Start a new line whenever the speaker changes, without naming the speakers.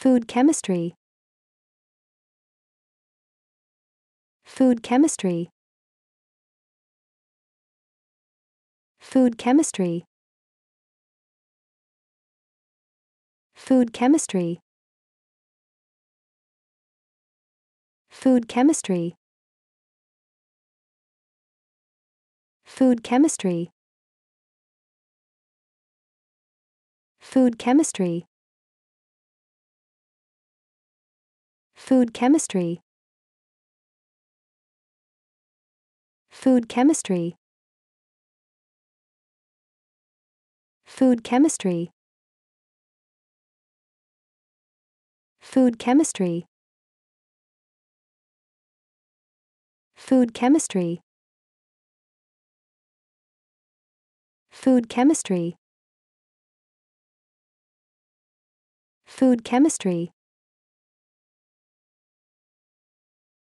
Food chemistry. Food chemistry. Food chemistry. Food chemistry. Food chemistry. Food chemistry. Food chemistry. Food chemistry. Food chemistry. Food chemistry. Food chemistry. Food chemistry. Food chemistry. Food chemistry.